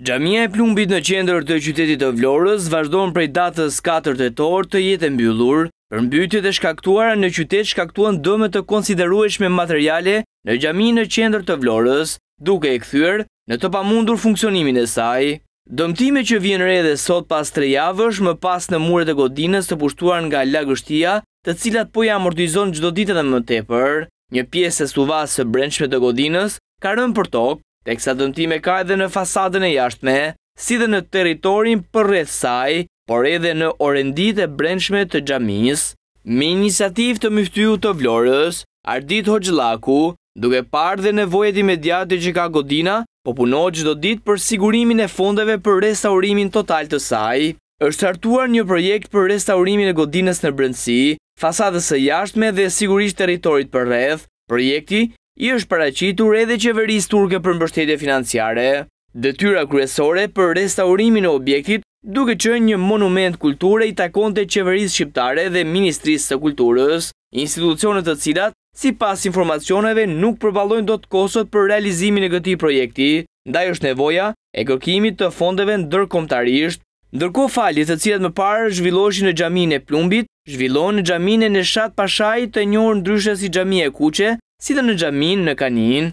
Gjamia e plumbit në qendër të qytetit të Vlorës vazhdojnë prej datës 4 të torë të jetë mbyllur, për mbytjët e shkaktuara në qytet shkaktuan dëme të konsiderueshme materiale në gjami në qendër të Vlorës, duke e këthyër në të pamundur funksionimin e saj. Dëmtime që vjen redhe sot pas tre javësh më pas në muret e godinës të pushtuar nga lagështia të cilat po ja amortizon gjdo ditë e më tepër, një piesë e suvasë së brendshme të godinës ka rëmë për tokë, teksa dëmtime ka edhe në fasadën e jashtme, si dhe në teritorin për rreth saj, por edhe në orendit e brendshme të gjamis, me iniciativë të myftyu të vlorës, Ardit Hoxhlaku, duke parë dhe i imediate që ka godina, po puno që do ditë për sigurimin e fondeve për restaurimin total të saj, është artuar një projekt për restaurimin e godinës në brendësi, fasadës e jashtme dhe sigurisht teritorit për redh, projekti i është paracitur edhe qeverisë turke për mbështetje financiare. Detyra kryesore për restaurimin e objektit duke që një monument kulture i takonte qeverisë shqiptare dhe Ministrisë të Kulturës, institucionet të cilat, si pas informacioneve, nuk përbalojnë do të kosot për realizimin e gëti projekti, nda është nevoja e kërkimit të fondeve në dërkomtarisht, Ndërko falit të cilat më parë zhvilloshin në gjamin e plumbit, zhvillon e gjamin e në shatë pashaj të njërë ndryshës i gjamin e kuqe, si dhe në gjamin, në kanin,